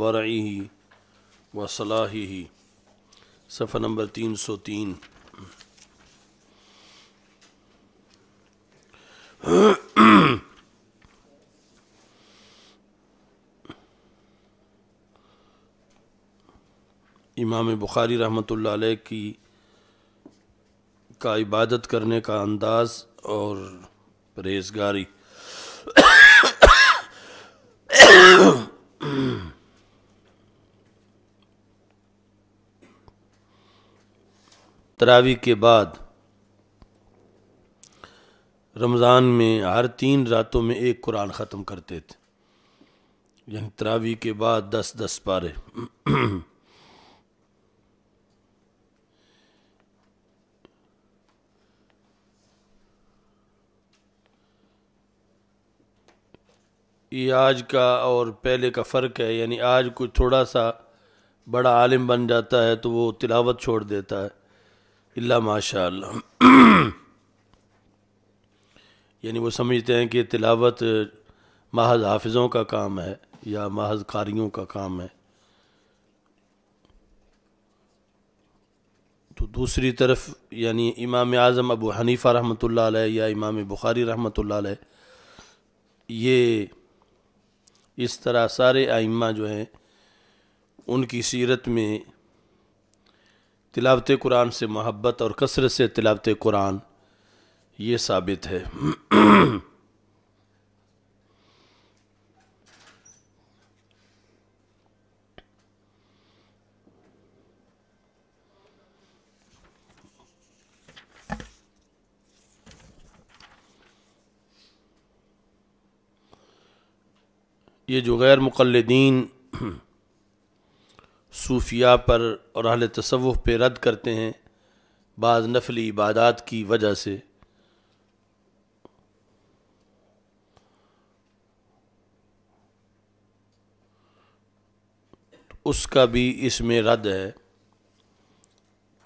वरही व सलाही सफ़ा नंबर तीन सौ तीन इमाम बुखारी रहमत की का इबादत करने का अंदाज़ और परहेजगारी तरावी के बाद रमज़ान में हर तीन रातों में एक कुरान ख़त्म करते थे यानी तरावी के बाद दस दस पारे ये आज का और पहले का फ़र्क है यानी आज कुछ थोड़ा सा बड़ा आलिम बन जाता है तो वो तिलावत छोड़ देता है इल्ला माशा यानी वो समझते हैं कि तिलावत महज हाफिज़ों का काम है या महज कारियों का काम है तो दूसरी तरफ यानी इमाम आज़म अबू हनीफ़ा रहमत या इमाम बुखारी रहमत ये इस तरह सारे आइम्मा जो हैं उनकी सीरत में तिलावत कुरान से मोहब्बत और कसरत से तिलावत कुरान ये साबित है ये जो गैर मुकलदीन सूफिया पर और अहल तसव्वुफ पे रद्द करते हैं बाद नफली इबादत की वजह से उसका भी इसमें रद्द है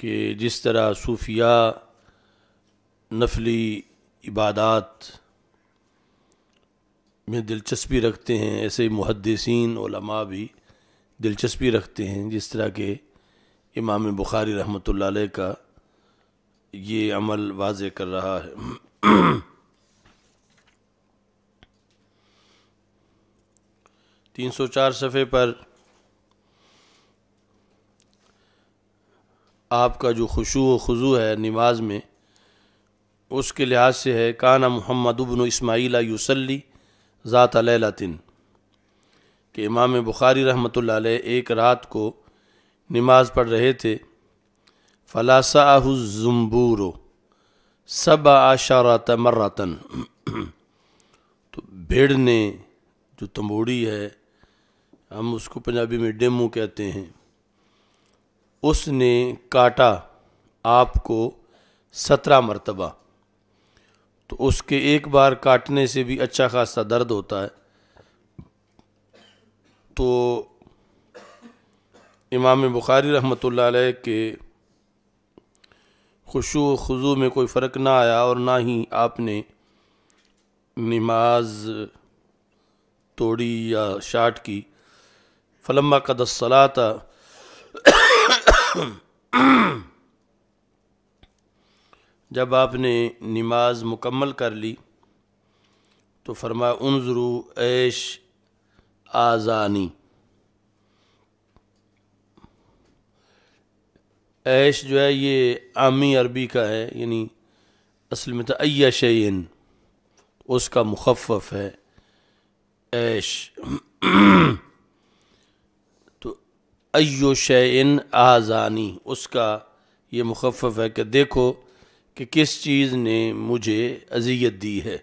कि जिस तरह सूफिया नफली इबादत में दिलचस्पी रखते हैं ऐसे मुहदसिन भी दिलचस्पी रखते हैं जिस तरह के इमाम बुखारी रहमत का ये अमल वाज कर रहा है तीन सौ चार सफ़े पर आपका जो खुशू खजू है नमाज में उसके लिहाज से है काना मोहम्मद उबन इसमाइला यूसली ज़ात लतिन कि इमाम बुखारी रहमत एक रात को नमाज पढ़ रहे थे फ़लासाहुज़ुम्बूरो सब आशारात मर्रतन तो भेड़ ने जो तंबोड़ी है हम उसको पंजाबी में डेमू कहते हैं उसने काटा आपको सत्रह मरतबा तो उसके एक बार काटने से भी अच्छा खासा दर्द होता है तो इमाम बुखारी रहमत के खुशु खुजू में कोई फ़र्क ना आया और ना ही आपने नमाज तोड़ी या शाट की फलम्मा कदसला था जब आपने नमाज मुकम्मल कर ली तो फरमा उन ज़रू ऐश आजानी ऐश जो है ये आमी अरबी का है यानी असल में तो अयशन उसका मुखफ़ है ऐश तो अयो शैन आज़ानी उसका ये मुखफ़ है कि देखो कि किस चीज़ ने मुझे अजियत दी है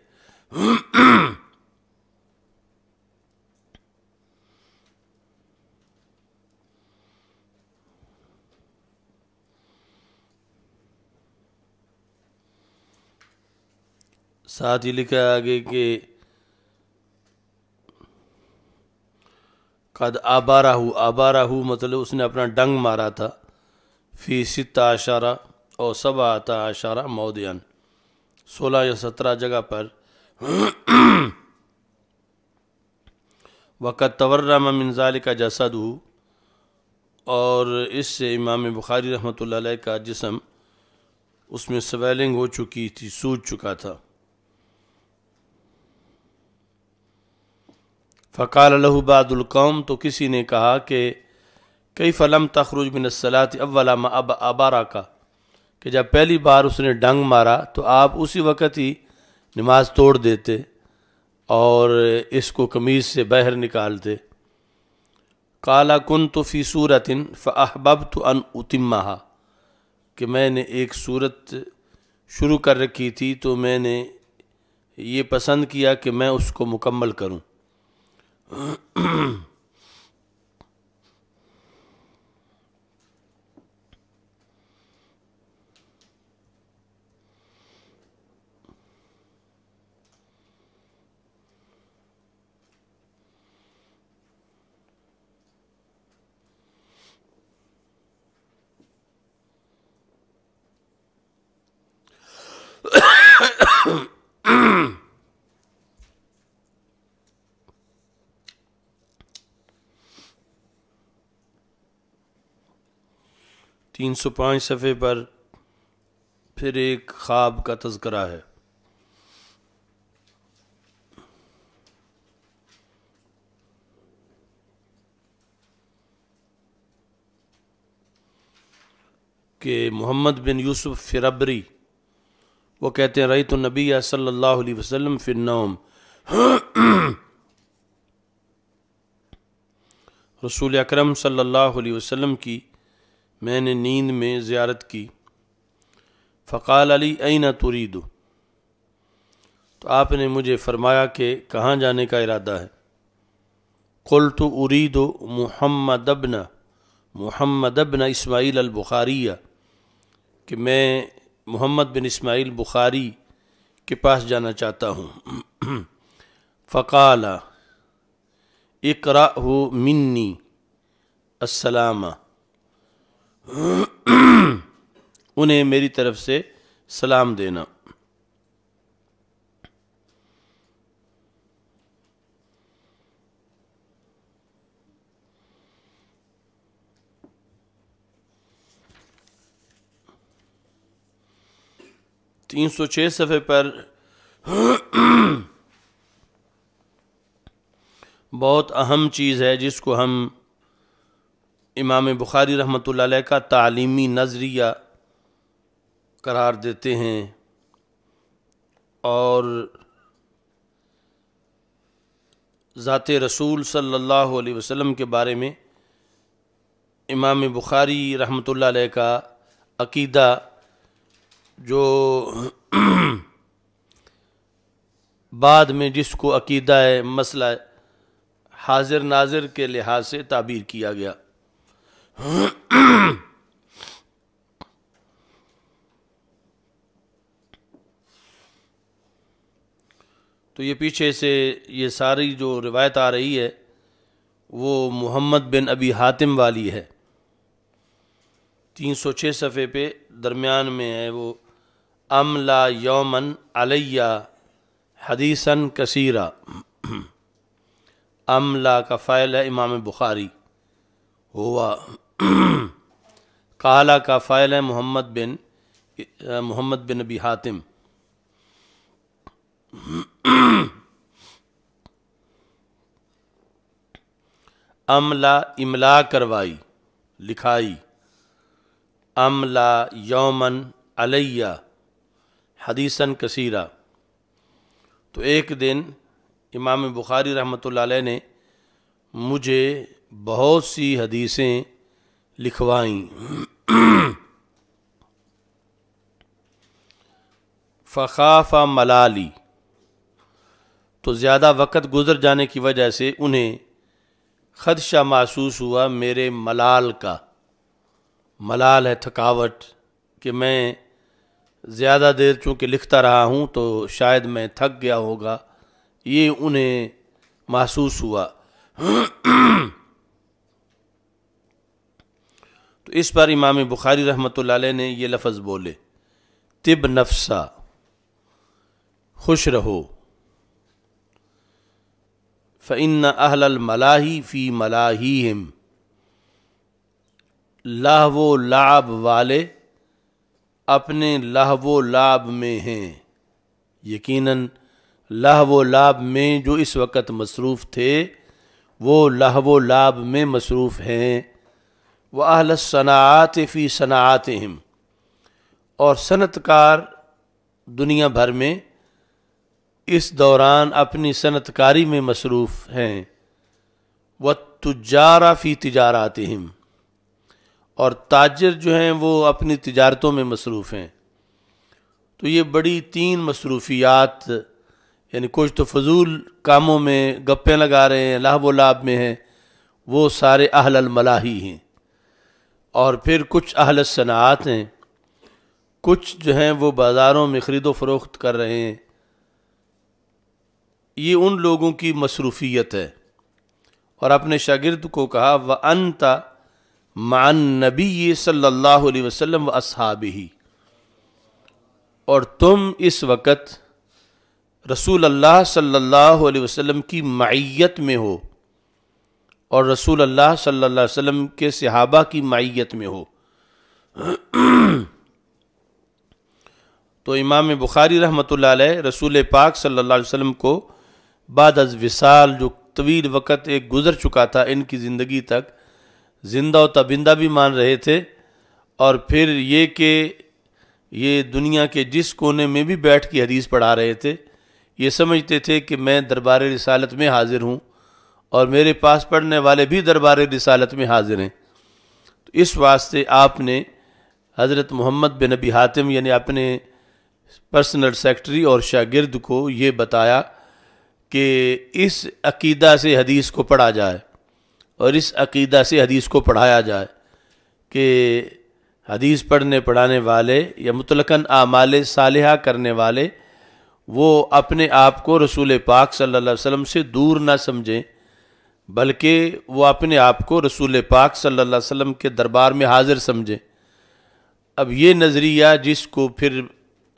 साथ ही लिखा आगे के कद आबाराहू आबाराहू मतलब उसने अपना डंग मारा था फी सिता आशारा और सब आता आशारा मोदयन सोलह या सत्रह जगह पर वक़्त तवर्रम मिनजाल का जसद और इससे इमाम बुखारी रहमत का जिसम उसमें स्वेलिंग हो चुकी थी सूझ चुका था फ़काल कौम तो किसी ने कहा कि कई फ़लम तखरुज बिनसलात अवलामा अब आबारा का कि जब पहली बार उसने डंग मारा तो आप उसी वक़्त ही नमाज तोड़ देते और इसको कमीज़ से बाहर निकालते काला कन तो फ़ी सूरतिन फ़ाहबब तो अन उतिमा कि मैंने एक सूरत शुरू कर रखी थी तो मैंने ये पसंद किया कि मैं उसको मुकम्मल करूँ Mm-hmm. तीन सौ पाँच सफ़े पर फिर एक ख्वाब का तस्करा है कि मोहम्मद बिन यूसुफ फिरबरी वो कहते हैं रई तो नबी सल्ला वसलम फिर नौम रसूल अकरम सल्लल्लाहु अलैहि वसल्लम की मैंने नींद में ज़्यारत की फ़काल अली तुरी दो तो आपने मुझे फरमाया कि कहाँ जाने का इरादा है कुल तो उरीदो मुहम्मदबना मुहम्मदबना इसमाईल अलबुखारिया कि मैं मोहम्मद बिन इसमाइल बुखारी के पास जाना चाहता हूँ फ़काला इकरा हो मिन्नी असलामा उन्हें मेरी तरफ से सलाम देना तीन सौ छह सफ़े पर बहुत अहम चीज़ है जिसको हम इमाम बुखारी रहमत का तालीमी नज़रिया करार देते हैं और ज़ात रसूल सल्लल्लाहु अलैहि वसल्लम के बारे में इमाम बुखारी रहमत का अकीदा जो बाद में जिसको अकीदा है मसला हाजिर नाजिर के लिहाज से ताबीर किया गया तो ये पीछे से ये सारी जो रिवायत आ रही है वो मोहम्मद बिन अबी हातिम वाली है तीन सौ छः सफ़े पे दरमियान में है वो अमला यौमन अलैया हदीसन कसीरा अमला का फ़ायल है इमाम बुखारी हुआ काला का फ़ायल है मोहम्मद बिन मोहम्मद बिन अबी हातिम अमला इमला करवाई लिखाई अमला यौमन अलैया हदीसन कसीरा तो एक दिन इमाम बुखारी रहमत ने मुझे बहुत सी हदीसें लिखवाई फ़ाफ़ा मलाली तो ज़्यादा वक़्त गुजर जाने की वजह से उन्हें खदशा महसूस हुआ मेरे मलाल का मलाल है थकावट कि मैं ज़्यादा देर चूँकि लिखता रहा हूँ तो शायद मैं थक गया होगा ये उन्हें महसूस हुआ तो इस पर इमाम बुखारी रहमत ने यह लफज़ बोले तिब नफसा खुश रहो फ़िन अहल मलाही फ़ी मलाही हिम लाहव लाभ वाले अपने लाहव लाभ में हैं यकीनन लाहव लाभ में जो इस वक्त मसरूफ़ थे वो लाहव लाभ में मसरूफ़ हैं व अहल सनात फ़ी सनात हम और सनतकार दुनिया भर में इस दौरान अपनी सनतकारी में मसरूफ़ हैं व तुजारा फ़ी तजारात हम और ताजर जो हैं वो अपनी तजारतों में मसरूफ़ हैं तो ये बड़ी तीन मसरूफियात यानी कुछ तो फजूल कामों में गप्पें लगा रहे हैं लाभ व लाभ में हैं वो सारे अहल अलमलाही हैं और फिर कुछ अहल सनात हैं कुछ जो हैं वो बाज़ारों में ख़रीदो फरोख्त कर रहे हैं ये उन लोगों की मसरूफ़ीत है और अपने शागिर्द को कहा व अनता मान नबी सल्ला वसम व असहाब ही और तुम इस वक़्त रसूल अल्लाह सल्लल्लाहु अलैहि वसल्लम की मैत में हो और रसूल अल्लाह सल्लल्लाहु अलैहि वसल्लम के सहाबा की माइत में हो तो इमाम बुखारी रहमत रसूल पाक सल्लल्लाहु अलैहि वसल्लम को बाद अज विसाल जो तवील वक़्त एक गुज़र चुका था इनकी ज़िंदगी तक ज़िंदा और तबिंदा भी मान रहे थे और फिर ये कि ये दुनिया के जिस कोने में भी बैठ के हदीस पढ़ा रहे थे ये समझते थे कि मैं दरबार रसालत में हाज़िर हूँ और मेरे पास पढ़ने वाले भी दरबार रिसालत में हाजिर हैं तो इस वास्ते आपने हज़रत मोहम्मद बिन नबी हातिम यानी अपने पर्सनल सेक्रेटरी और शागिर्द को ये बताया कि इस अकीदा से हदीस को पढ़ा जाए और इस अकीदा से हदीस को पढ़ाया जाए कि हदीस पढ़ने पढ़ाने वाले या मुतलकन आमाल सालहा करने वाले वो अपने आप को रसूल पाक सल्लल्लाहु अलैहि वसल्लम से दूर ना समझें बल्कि वो अपने आप को रसूल पाक सल्लल्लाहु अलैहि वसल्लम के दरबार में हाजिर समझें अब ये नज़रिया जिसको फिर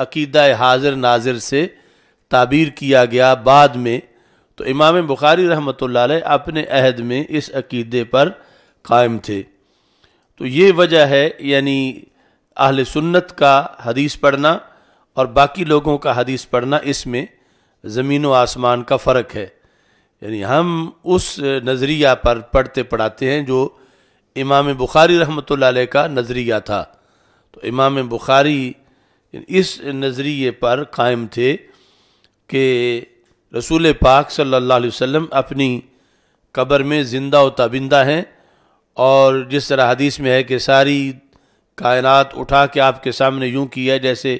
अकीदा हाजिर नाजिर से ताबीर किया गया बाद में तो इमाम बुखारी रहमत अपने अहद में इस अकीदे पर कायम थे तो ये वजह है यानी अहल सुन्नत का हदीस पढ़ना और बाकी लोगों का हदीस पढ़ना इसमें ज़मीन व आसमान का फ़र्क है यानी हम उस नज़रिया पर पढ़ते पढ़ाते हैं जो इमाम बुखारी रहमत का नज़रिया था तो इमाम बुखारी इस नज़रिए पर कायम थे कि रसूल पाक सल्ला वम अपनी कब्र में ज़िंदा व हैं और जिस तरह हदीस में है कि सारी कायनात उठा के आपके सामने यूँ की है जैसे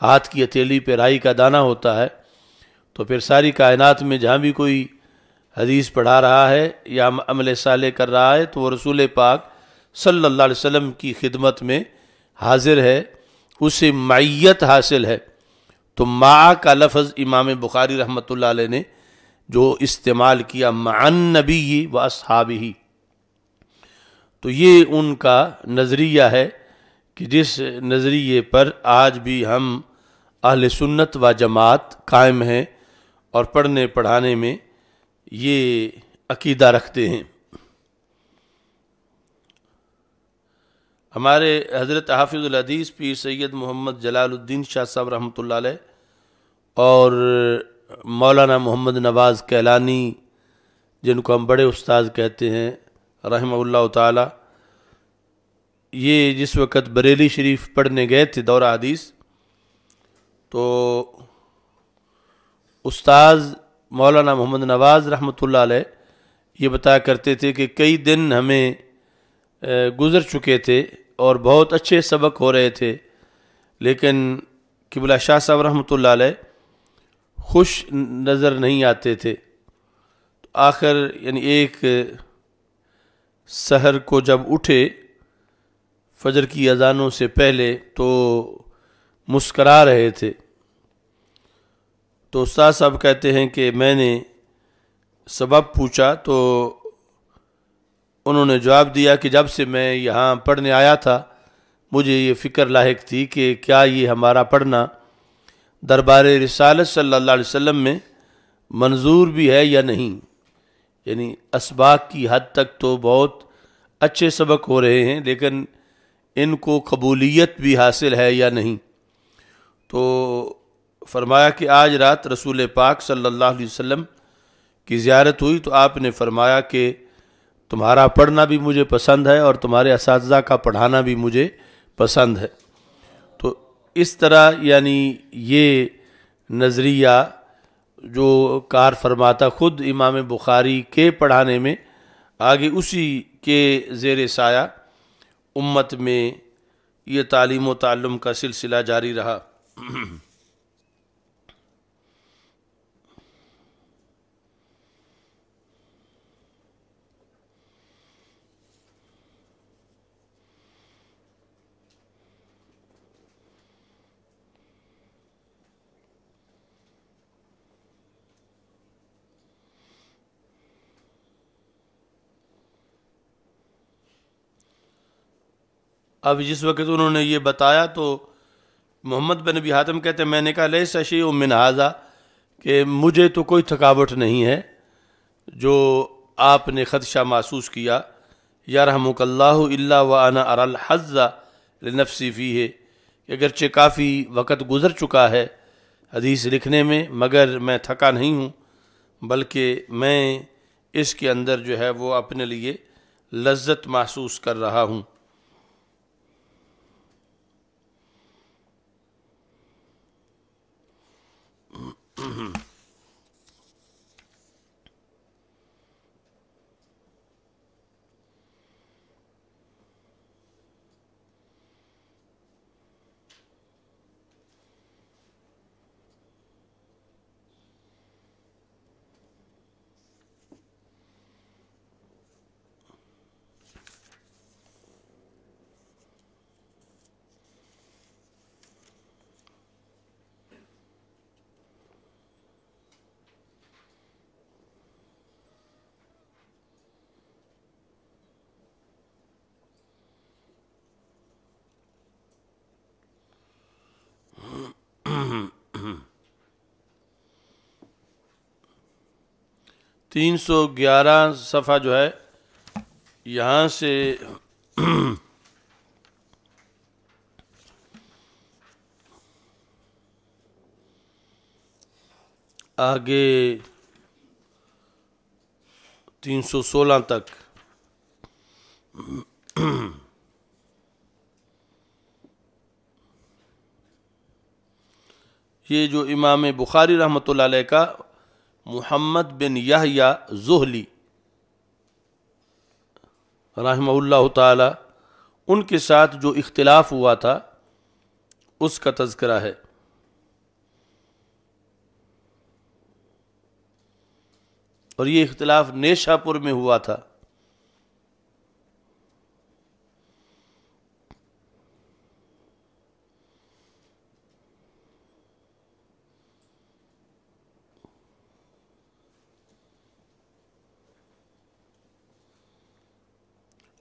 हाथ की हथेली पर राई का दाना होता है तो फिर सारी कायनात में जहाँ भी कोई हदीस पढ़ा रहा है या अमल साले कर रहा है तो वो रसूल पाक सल्लल्लाहु अलैहि वसल्लम की खिदमत में हाजिर है उसे मैत हासिल है तो माँ का लफज इमाम बुखारी रहमत ने जो इस्तेमाल किया मान नबी व असहाब ही तो ये उनका नज़रिया है कि जिस नज़रिए पर आज भी हम अहल सुन्नत व जमात कायम हैं और पढ़ने पढ़ाने में ये अकीदा रखते हैं हमारे हज़रत हाफिज़ुलहदीस पीर सैयद मोहम्मद जलालुद्दीन शाह साहब रहमत और मौलाना मोहम्मद नवाज़ कैलानी जिनको हम बड़े उस्ताद कहते हैं रहमल्ला ताला ये जिस वक़्त बरेली शरीफ पढ़ने गए थे दौरा हदीस तो उस्ताद मौलाना मोहम्मद नवाज़ रहमत ये बताया करते थे कि कई दिन हमें गुज़र चुके थे और बहुत अच्छे सबक हो रहे थे लेकिन किबला शाह साहब रहमत खुश नज़र नहीं आते थे तो आखिर यानी एक शहर को जब उठे फजर की अजानों से पहले तो मुस्करा रहे थे तो उस्ताद साहब कहते हैं कि मैंने सबब पूछा तो उन्होंने जवाब दिया कि जब से मैं यहाँ पढ़ने आया था मुझे ये फ़िक्र लाक थी कि क्या ये हमारा पढ़ना दरबार रिसालत सल्ला अलैहि में मंजूर भी है या नहीं यानी इसबाक की हद तक तो बहुत अच्छे सबक हो रहे हैं लेकिन इनको कबूलियत भी हासिल है या नहीं तो फरमाया कि आज रात रसूल पाक सल्लल्लाहु अलैहि वसल्लम की ज़्यारत हुई तो आपने फरमाया कि तुम्हारा पढ़ना भी मुझे पसंद है और तुम्हारे इस का पढ़ाना भी मुझे पसंद है तो इस तरह यानी ये नज़रिया जो कार फरमाता ख़ुद इमाम बुखारी के पढ़ाने में आगे उसी के ज़ेर साया उम्मत में ये तालीम ताल्लुम का सिलसिला जारी रहा अब जिस वक्त उन्होंने ये बताया तो मोहम्मद बिन नबी हातम कहते मैंने कहा ले सशी उमिन हाजा कि मुझे तो कोई थकावट नहीं है जो आपने खदशा महसूस किया या रहमकल्ला वाना अरल हज़ा नफसी फ़ी है अगरचे काफ़ी वक़्त गुज़र चुका है हदीस लिखने में मगर मैं थका नहीं हूँ बल्कि मैं इसके अंदर जो है वो अपने लिए लज्जत महसूस कर रहा हूँ Mm-hmm. 311 सफ़ा जो है यहाँ से आगे 316 तक ये जो इमाम बुखारी रहमत का मोहम्मद बिन यहया जुहली रहमल्ला ताला उनके साथ जो इख्तिलाफ हुआ था उसका तस्करा है और ये इख्तिलाफ नेशापुर में हुआ था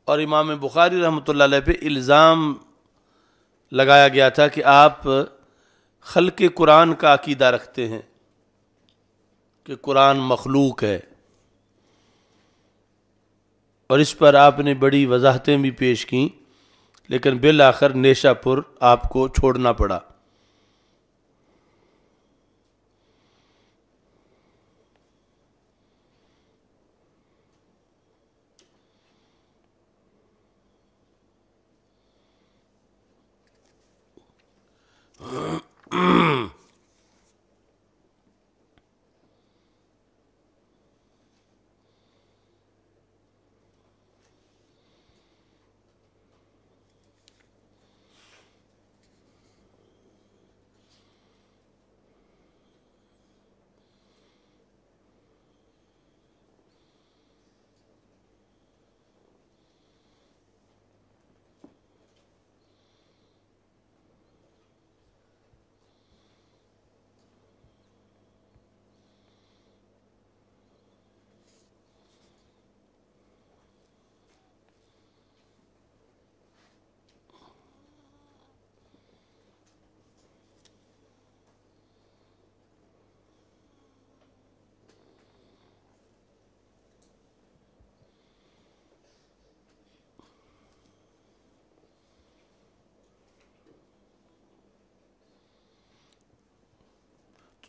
और इमाम बुखारी रहमत ला पे इल्ज़ाम लगाया गया था कि आप खल के कुरान का अकीदा रखते हैं कि कुरान मखलूक है और इस पर आपने बड़ी वजाहतें भी पेश की लेकिन बिल आखिर नेशापुर आपको छोड़ना पड़ा mm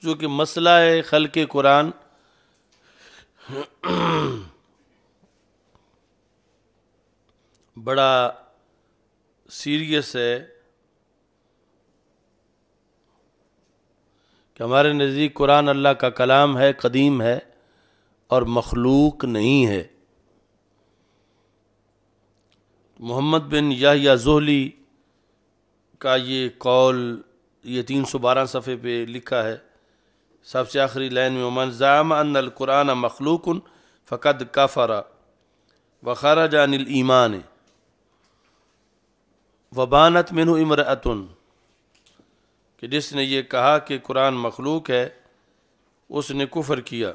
जो कि मसला है खल के कुरान बड़ा सीरियस है कि हमारे नज़दीक कुरान अल्लाह का कलाम है कदीम है और मखलूक नहीं है मोहम्मद बिन याहिया जोहली का ये कौल ये तीन सौ बारह सफ़े पे लिखा है सबसे आखिरी लाइन में मनजाम अनकुरान मखलूकन फ़कद काफरा वखारा जानल ईमान वबानत मिन इमरतन कि जिसने ये कहा कि कुरान मखलूक है उसने कुफर किया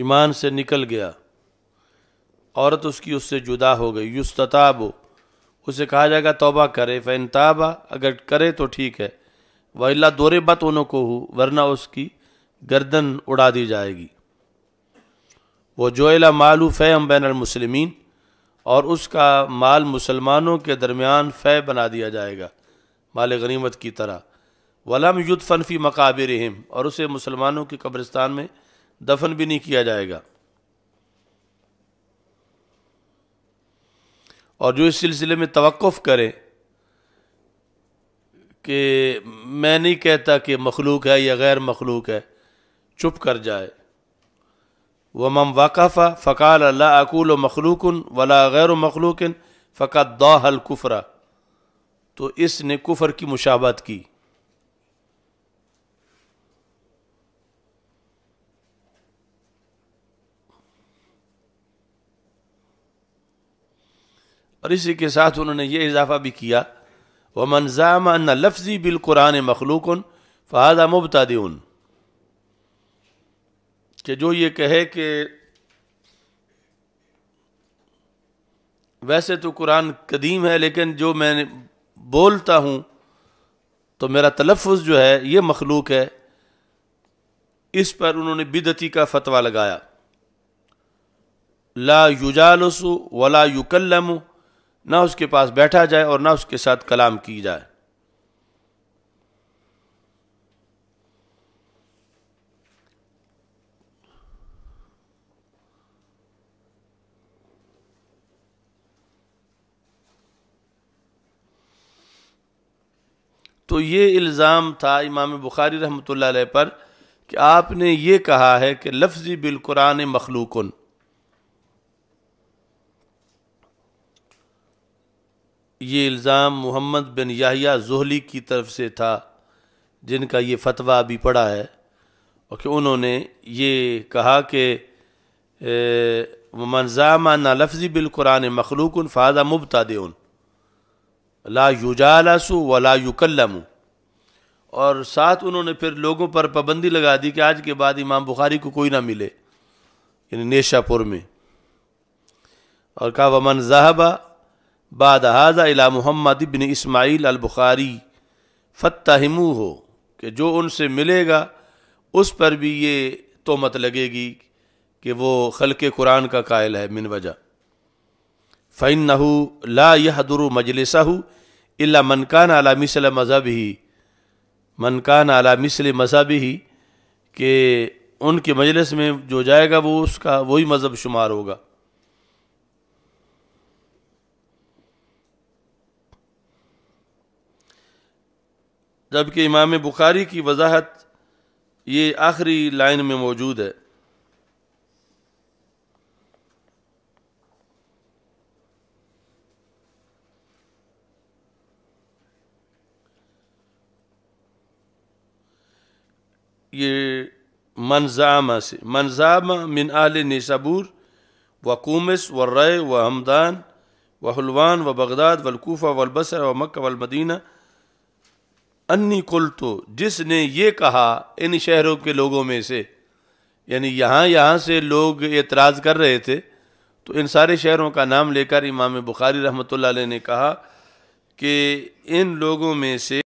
ईमान से निकल गया औरत उसकी उससे जुदा हो गई युस्तताब उसे कहा जाएगा तौबा करे फ़ैन ताबा अगर करे तो ठीक है वहिला दोरे बत को हो वरना उसकी गर्दन उड़ा दी जाएगी वो जोला मालू फ़ैम बैन मुसलमिन और उसका माल मुसलमानों के दरमियान फ़ै बना दिया जाएगा माल गनीमत की तरह वलम युद्ध फनफी मकाबिर और उसे मुसलमानों के कब्रिस्तान में दफन भी नहीं किया जाएगा और जो इस सिलसिले में तवक़ करे कि मैं नहीं कहता कि मखलूक है या गैर मखलूक है चुप कर जाए वह मम वाकफ़ा फ़काल अल्लाह अकूल मखलूकन वला गैर मखलूकन फ़क़ा दाहल कुफरा तो इसने कुफर की मुशाबत की और इसी के साथ उन्होंने ये इजाफा भी किया व मनजाम न लफ्जी बिल कुरान मखलूक फ़ादा मुबतद कि जो ये कहे कि वैसे तो कुरान कदीम है लेकिन जो मैं बोलता हूँ तो मेरा तलफ़ जो है ये मखलूक है इस पर उन्होंने बिदती का फतवा लगाया ला युजालसु वला युकल्लमु ना उसके पास बैठा जाए और ना उसके साथ कलाम की जाए तो ये इल्ज़ाम था इमाम बुखारी रहमत पर कि आपने ये कहा है कि लफ्ज़ी बिल कुरान मखलूकन ये इल्ज़ाम मोहम्मद बिन याहिया जोहली की तरफ से था जिनका ये फतवा अभी पड़ा है और कि उन्होंने ये कहा कि मनजामा ना लफ्ज़ी बिलकुरान मखलूक उन फ़ादा उन ला युजालासु व ला युकलम और साथ उन्होंने फिर लोगों पर पाबंदी लगा दी कि आज के बाद इमाम बुखारी को कोई ना मिले यानी नेशापुर में और कहा वमन जहाबा बाद हाजा इला मोहम्मद इबन इसमाइल अलबुखारी फ़तहमू हो कि जो उनसे मिलेगा उस पर भी ये तोमत लगेगी कि वो खलक कुरान का कायल है मिन वजह फ़ैन नहू ला यह दुरु मजलिसा इला मनकान अला मिसल मज़हब ही मनकान अला मिसल मज़हब ही के उनके मजलिस में जो जाएगा वो उसका वही मज़हब शुमार होगा जबकि इमाम बुखारी की वजाहत ये आखिरी लाइन में मौजूद है ये मनजामा से मनजामा मिन आल नसबूर व कूमस व रय व हमदान व हलवान व बगदाद वलकूफ़ा वलबसर व मक् वलमदीना अन्य कुल तो जिसने ये कहा इन शहरों के लोगों में से यानी यहाँ यहाँ से लोग एतराज़ कर रहे थे तो इन सारे शहरों का नाम लेकर इमाम बुखारी रहमत ने कहा कि इन लोगों में से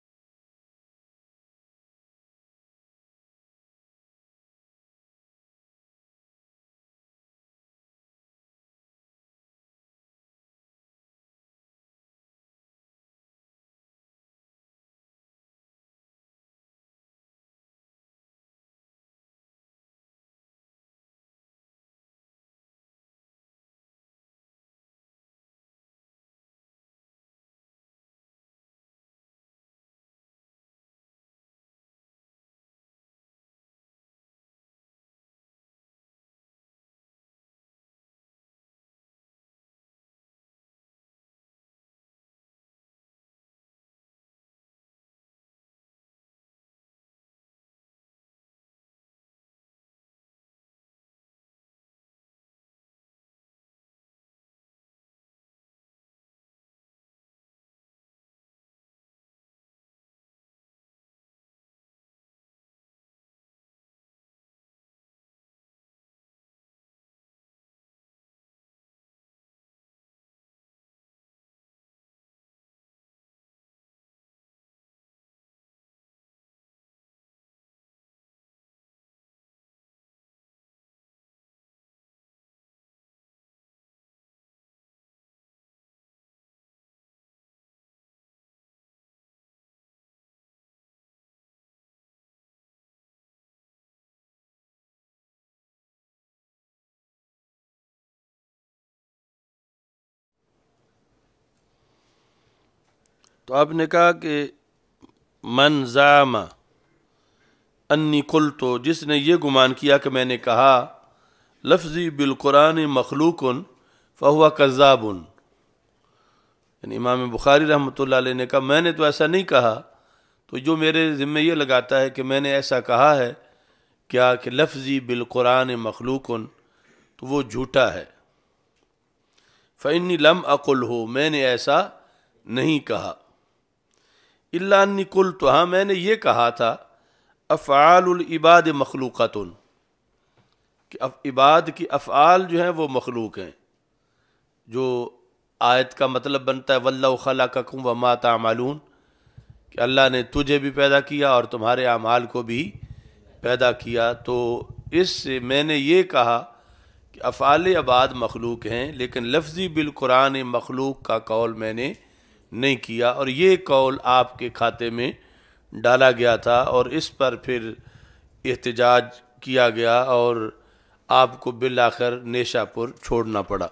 तो आपने कहा कि मनजामा अन्नी कुल तो जिसने ये गुमान किया कि मैंने कहा लफ्ज़ी बिलकुरान मखलूकन फ़हुआ कज़ाबन यानी इमाम बुखारी रहमत ने कहा मैंने तो ऐसा नहीं कहा तो जो मेरे ज़िम्मे ये लगाता है कि मैंने ऐसा कहा है क्या कि लफ्ज़ी बिलकुरान मखलूकन तो वो झूठा है फ़ैनी लम अकुल हो मैंने ऐसा नहीं कहा इलानी कुल तो हाँ मैंने ये कहा था अफ़ालबाद मखलूक़ात कि अब इबाद की अफ़ाल जो हैं वो मखलूक हैं जो आयत का मतलब बनता है वल्ल खला व माता मालून कि अल्लाह ने तुझे भी पैदा किया और तुम्हारे अमाल को भी पैदा किया तो इससे मैंने ये कहा कि अफ़ाल आबाद मखलूक हैं लेकिन लफ्ज़ी बिलकुरान मखलूक का कौल मैंने नहीं किया और ये कौल आपके खाते में डाला गया था और इस पर फिर एहतजाज किया गया और आपको बिल आखिर नेशापुर छोड़ना पड़ा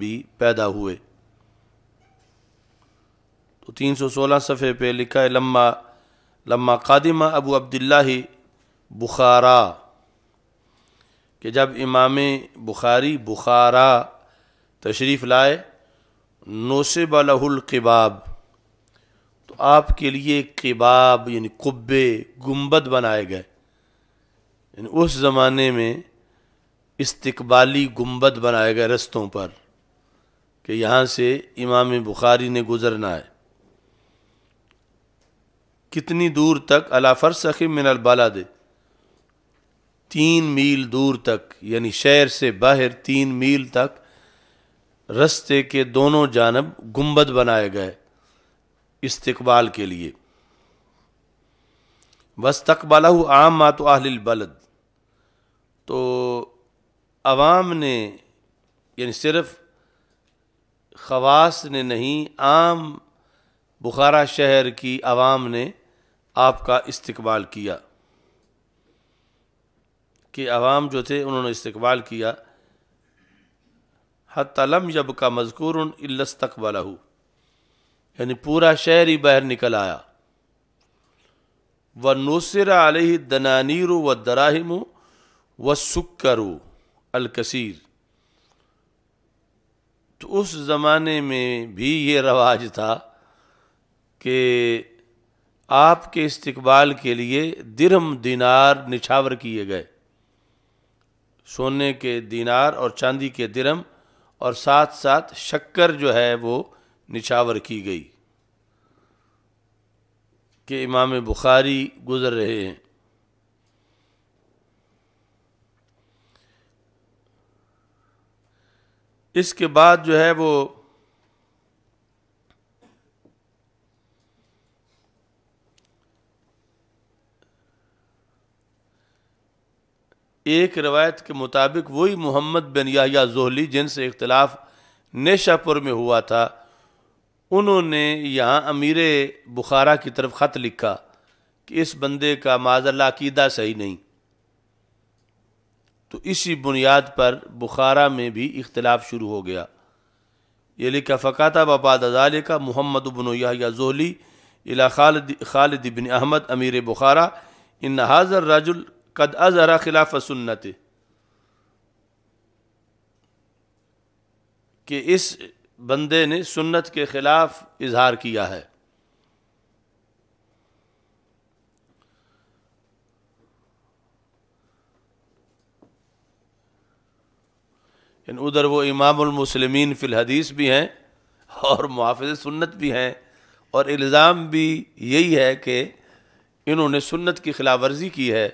भी पैदा हुए तो 316 सफ़े पे लिखा है लम्मा लम्मा कादिमा अबू अब्दुल्ला बुखारा कि जब इमाम बुखारी बुखारा तशरीफ़ लाए नोसेबलहलकबाब तो आपके लिए किबाब यानी कुब्बे गुम्बद बनाए गए यानी उस ज़माने में इस्तकबाली गुम्बद बनाए गए रस्तों पर कि यहाँ से इमाम बुखारी ने गुजरना है कितनी दूर तक अलाफर सखी मिनल दे तीन मील दूर तक यानी शहर से बाहर तीन मील तक रस्ते के दोनों जानब गुंबद बनाए गए इस्तबाल के लिए बस वस्तकबाला आम मातो आहिल बलद तो आवाम ने यानी सिर्फ़ खवास ने नहीं आम बुखारा शहर की आवाम ने आपका इस्तकबाल किया कि आवाम जो थे उन्होंने इस्तकबाल किया हतलम जब का मजकूर इलस्तकबला यानी पूरा शहर ही बाहर निकल आया व नोसर अलह दनानीरु व दराहिमु व सुकरु अलकसीर तो उस ज़माने में भी ये रवाज था कि आपके इस्तबाल के लिए दिरम दिनार निछावर किए गए सोने के दिनार और चांदी के दिरम और साथ साथ शक्कर जो है वो निछावर की गई कि इमाम बुखारी गुज़र रहे हैं इसके बाद जो है वो एक रवायत के मुताबिक वही मोहम्मद बिन या जोहली जिनसे इख्तलाफ नेशापुर में हुआ था उन्होंने यहाँ अमीर बुखारा की तरफ ख़त लिखा कि इस बंदे का माजल्ला अकीदा सही नहीं तो इसी बुनियाद पर बुखारा में भी इख्तलाफ शुरू हो गया ये लिखा फ़काता वबाद अजाले का मोहम्मद बन जोहली इला खालद खालिद बिन अहमद अमीर बुखारा इन हाजर राजुल कद अजहरा खिलाफ सुन्नत कि इस बंदे ने सुन्नत के ख़िलाफ़ इजहार किया है इन उधर वो इमामसलमिन फ़िल हदीस भी हैं और मुहाफ़ सुन्नत भी हैं और इल्ज़ाम भी यही है कि इन्होंने सुन्नत की खिलाफ वर्जी की है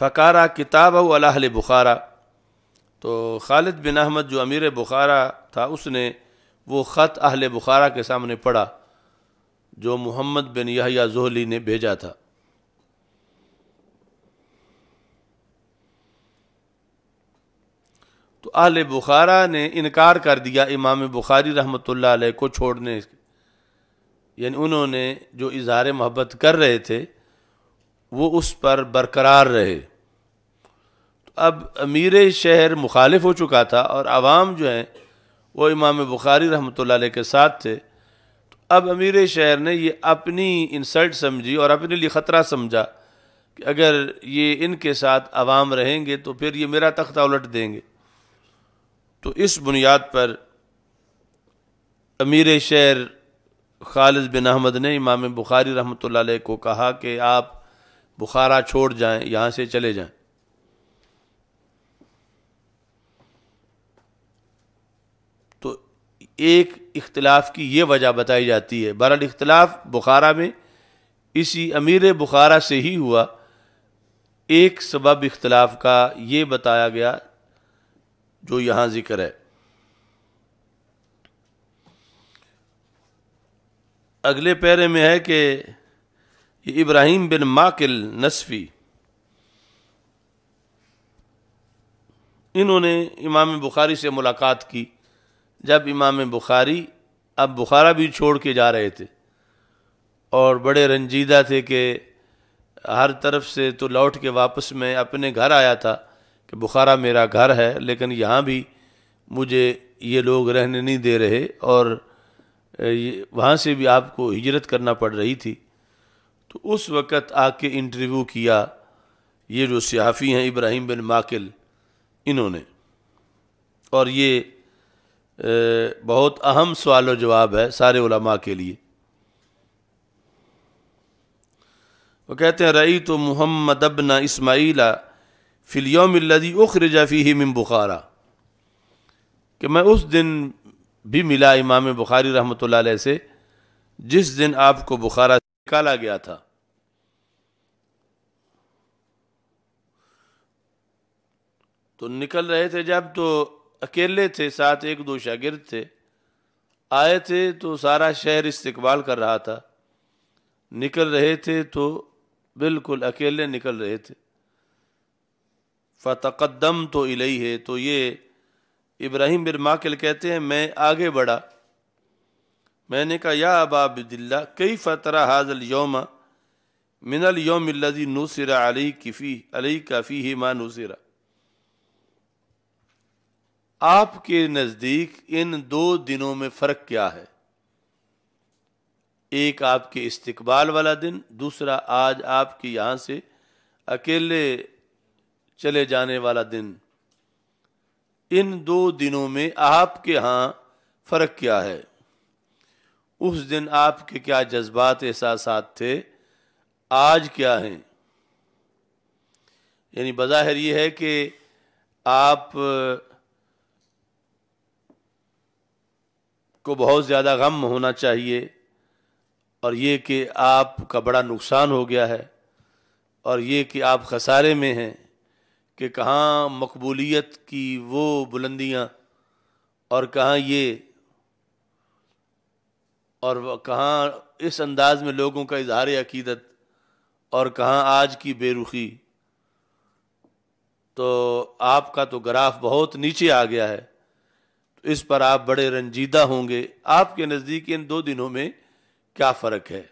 फ़कारा किताब अलाहल बुखारा तो खालिद बिन अहमद जो अमीर बुखारा था उसने वो ख़त अहल बुखारा के सामने पढ़ा जो मोहम्मद बिन यहिया जोहली ने भेजा था तो अहल बुखारा ने इनकार कर दिया इमाम बुखारी रहमत को छोड़ने यानी उन्होंने जो इजहार मोहब्बत कर रहे थे वो उस पर बरकरार रहे तो अब अमीर शहर मुखालिफ हो चुका था और आवाम जो हैं वो इमाम बुखारी रहमत के साथ थे तो अब अमीर शहर ने ये अपनी इंसल्ट समझी और अपने लिए ख़तरा समझा कि अगर ये इनके साथ आवाम रहेंगे तो फिर ये मेरा तख्ता उलट देंगे तो इस बुनियाद पर अमीर शहर खालिद बिन अहमद ने इमाम बुखारी रहमत को कहा कि आप बुखारा छोड़ जाएं यहाँ से चले जाएं तो एक इख्तलाफ की ये वजह बताई जाती है बहर इख्तलाफ बुखारा में इसी अमीर बुखारा से ही हुआ एक सबब इख्तलाफ का ये बताया गया जो यहां जिक्र है अगले पैरे में है कि इब्राहिम बिन माकिल नसफी इन्होंने इमाम बुखारी से मुलाकात की जब इमाम बुखारी अब बुखारा भी छोड़ के जा रहे थे और बड़े रंजीदा थे कि हर तरफ से तो लौट के वापस में अपने घर आया था कि बुखारा मेरा घर है लेकिन यहाँ भी मुझे ये लोग रहने नहीं दे रहे और वहाँ से भी आपको हिजरत करना पड़ रही थी तो उस वक़्त आके इंटरव्यू किया ये जो सहाफ़ी हैं इब्राहिम बिन माकिल इन्होंने और ये बहुत अहम सवाल जवाब है सारे उलमा के लिए वो कहते हैं रई तो मोहम्मद अबना इसमाइला रजाफी ही मम बुखारा कि मैं उस दिन भी मिला इमाम बुखारी रहमत से जिस दिन आपको बुखारा निकाला गया था तो निकल रहे थे जब तो अकेले थे साथ एक दो शागिर्द थे आए थे तो सारा शहर इस्तकबाल कर रहा था निकल रहे थे तो बिल्कुल अकेले निकल रहे थे फ़तकदम तो इले है तो ये इब्राहिम बिन माकिल कहते हैं मैं आगे बढ़ा मैंने कहा या अबाबिल्ला कई फ़तरा हाजल योम मिनल योम लजी नूसरा अली किफ़ी अली काफ़ी ही माँ नूसरा आपके नज़दीक इन दो दिनों में फ़र्क क्या है एक आपके इस्तबाल वाला दिन दूसरा आज आपके यहाँ से अकेले चले जाने वाला दिन इन दो दिनों में आपके यहाँ फ़र्क क्या है उस दिन आपके क्या जज्बात एहसास थे आज क्या हैं यानी बज़ाहिर ये है कि आप को बहुत ज़्यादा गम होना चाहिए और ये कि आपका बड़ा नुकसान हो गया है और ये कि आप खसारे में हैं कि कहाँ मकबूलियत की वो बुलंदियाँ और कहाँ ये और कहाँ इस अंदाज में लोगों का इजहार अकीदत और कहाँ आज की बेरुखी तो आपका तो ग्राफ बहुत नीचे आ गया है तो इस पर आप बड़े रंजीदा होंगे आपके नज़दीक इन दो दिनों में क्या फ़र्क है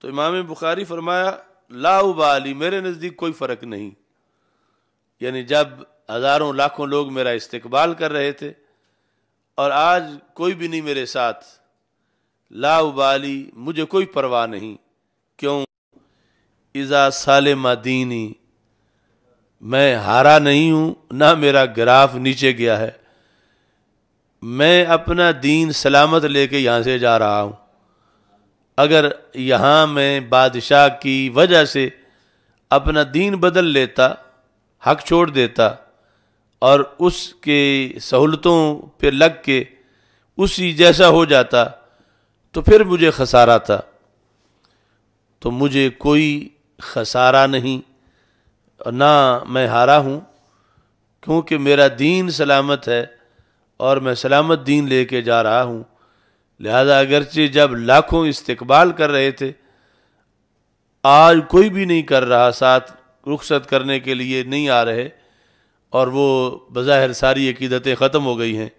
तो इमाम बुखारी फरमाया लाउबाली मेरे नज़दीक कोई फ़र्क नहीं यानी जब हज़ारों लाखों लोग मेरा इस्तकबाल कर रहे थे और आज कोई भी नहीं मेरे साथ लाउबाली मुझे कोई परवाह नहीं क्यों इज़ा सालिमा दीनी मैं हारा नहीं हूँ ना मेरा ग्राफ नीचे गया है मैं अपना दीन सलामत लेके यहाँ से जा रहा हूँ अगर यहाँ मैं बादशाह की वजह से अपना दीन बदल लेता हक छोड़ देता और उसके सहूलतों पे लग के उसी जैसा हो जाता तो फिर मुझे खसारा था तो मुझे कोई खसारा नहीं ना मैं हारा हूँ क्योंकि मेरा दीन सलामत है और मैं सलामत दीन लेके जा रहा हूँ लिहाजा अगरचे जब लाखों इस्तकबाल कर रहे थे आज कोई भी नहीं कर रहा साथ रुखसत करने के लिए नहीं आ रहे और वो बज़ाहिर सारी अकीदतें ख़त्म हो गई हैं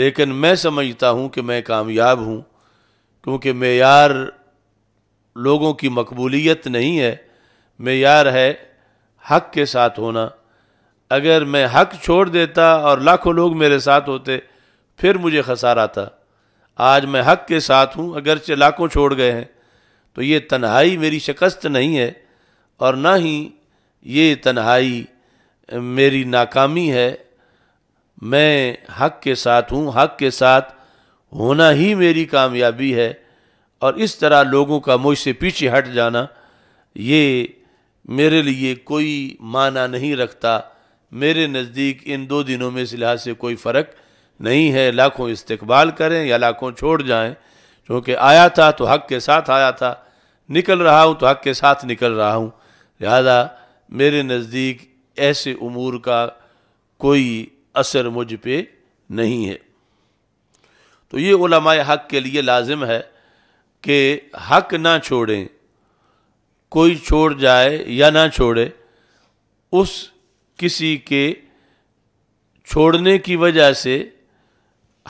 लेकिन मैं समझता हूँ कि मैं कामयाब हूँ क्योंकि मैार लोगों की मकबूलियत नहीं है मैार है हक के साथ होना अगर मैं हक छोड़ देता और लाखों लोग मेरे साथ होते फिर मुझे खसारा था आज मैं हक के साथ हूँ अगरचे लाखों छोड़ गए हैं तो ये तन्हाई मेरी शिकस्त नहीं है और ना ही ये तन्हाई मेरी नाकामी है मैं हक के साथ हूँ हक के साथ होना ही मेरी कामयाबी है और इस तरह लोगों का मुझसे पीछे हट जाना ये मेरे लिए कोई माना नहीं रखता मेरे नज़दीक इन दो दिनों में इस लिहाज से कोई फ़र्क नहीं है लाखों इस्तकबाल करें या लाखों छोड़ जाएं क्योंकि आया था तो हक के साथ आया था निकल रहा हूँ तो हक के साथ निकल रहा हूँ लिहाजा मेरे नज़दीक ऐसे उमूर का कोई असर मुझ पर नहीं है तो ये उलमाए हक के लिए लाजिम है कि हक ना छोड़ें कोई छोड़ जाए या ना छोड़े उस किसी के छोड़ने की वजह से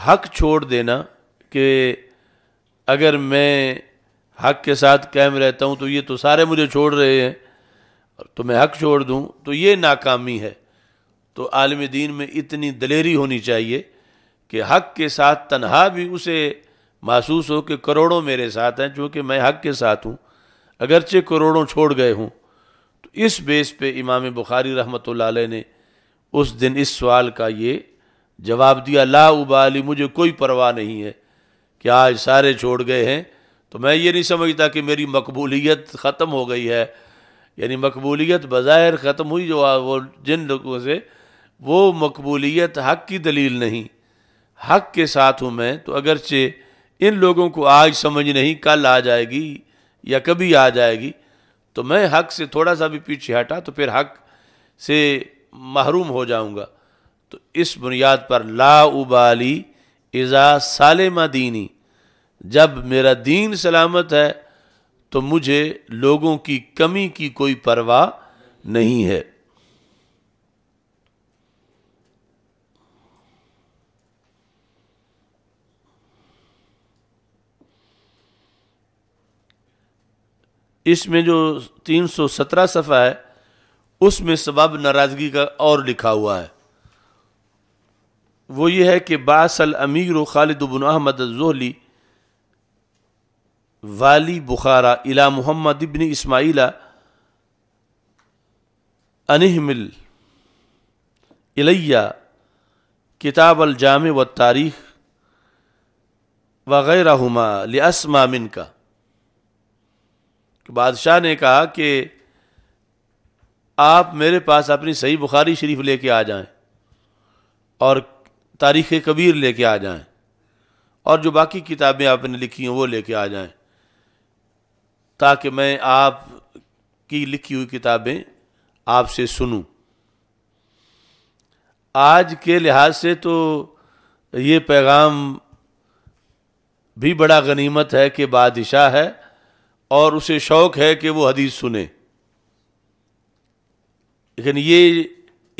हक छोड़ देना कि अगर मैं हक के साथ कायम रहता हूँ तो ये तो सारे मुझे छोड़ रहे हैं तो मैं हक छोड़ दूँ तो ये नाकामी है तो आलम दीन में इतनी दलेरी होनी चाहिए कि हक के साथ तनहा भी उसे महसूस हो कि करोड़ों मेरे साथ हैं चूँकि मैं हक के साथ हूँ अगरचे करोड़ों छोड़ गए हूँ तो इस बेस पे इमाम बुखारी रहमत ने उस दिन इस सवाल का ये जवाब दिया ला उबाली मुझे कोई परवाह नहीं है कि आज सारे छोड़ गए हैं तो मैं ये नहीं समझता कि मेरी मकबूलीत ख़त्म हो गई है यानी मकबूलियत बज़ाहिर ख़त्म हुई जो वो जिन लोगों से वो मकबूलियत हक की दलील नहीं हक के साथ हूँ मैं तो अगरचे इन लोगों को आज समझ नहीं कल आ जाएगी या कभी आ जाएगी तो मैं हक से थोड़ा सा भी पीछे हटा तो फिर हक से महरूम हो जाऊँगा तो इस बुनियाद पर ला उबाली इज़ा सालिमा दीनी जब मेरा दीन सलामत है तो मुझे लोगों की कमी की कोई परवाह नहीं है इसमें जो 317 सफ़ा है उसमें सबब नाराज़गी का और लिखा हुआ है वो ये है कि बासल अमीर खालिद बिन अहमद जोहली वाली बुखारा इला मोहम्मद इबन इसमाइला अनहमिल इलैया किताब अलजाम व तारीख वगैरहुमा लियासमा मिन का बादशाह ने कहा कि आप मेरे पास अपनी सही बुखारी शरीफ लेके आ जाएं और तारीख़ कबीर लेके आ जाएं और जो बाकी किताबें आपने लिखी हैं वो लेके आ जाएं ताकि मैं आप की लिखी हुई किताबें आपसे सुनूं आज के लिहाज से तो ये पैगाम भी बड़ा गनीमत है कि बादशाह है और उसे शौक़ है कि वो हदीस सुने लेकिन ये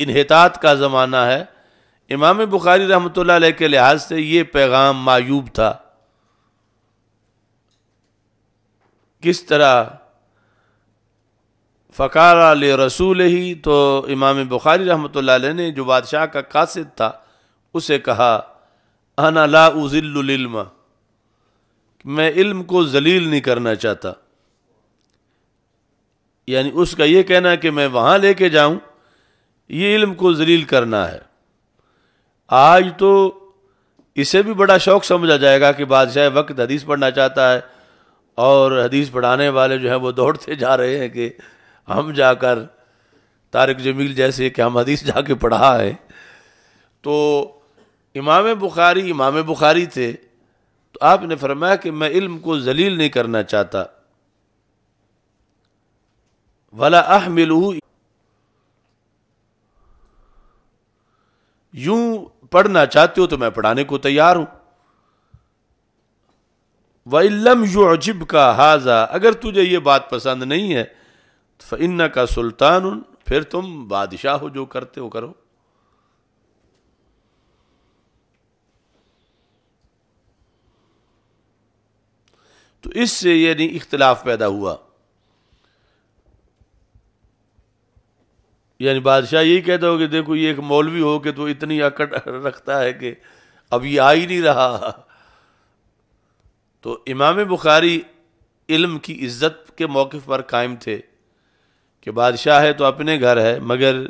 इन्हतात का ज़माना है इमाम बुखारी रहमत के लिहाज से ये पैगाम मायूब था किस तरह फ़कार ले रसूल ही तो इमाम बुखारी रहमत ने जो बादशाह का कासिद था उसे कहा अना ला उज़िल्म मैं इल्म को जलील नहीं करना चाहता यानी उसका ये कहना कि मैं वहाँ लेके जाऊँ ये इल्म को जलील करना है आज तो इसे भी बड़ा शौक समझा जाएगा कि बादशाह वक्त हदीस पढ़ना चाहता है और हदीस पढ़ाने वाले जो हैं वो दौड़ते जा रहे हैं कि हम जाकर तारक जमील जैसे कि हम हदीस जाके पढ़ा है तो इमाम बुखारी इमाम बुखारी थे तो आपने फरमाया कि मैं इल्म को जलील नहीं करना चाहता वला मिलू यूं पढ़ना चाहते हो तो मैं पढ़ाने को तैयार हूं वम अजिब का हाजा अगर तुझे ये बात पसंद नहीं है तो फ़िन्न का सुल्तान उन फिर तुम बादशाह हो जो करते हो करो तो इससे यानी इख्तलाफ पैदा हुआ यानी बादशाह यही कहता हो कि देखो ये एक मौलवी हो के तो इतनी अकट रखता है कि अब ये आ ही नहीं रहा तो इमाम बुखारी इल्म की इज्जत के मौक़ पर कायम थे कि बादशाह है तो अपने घर है मगर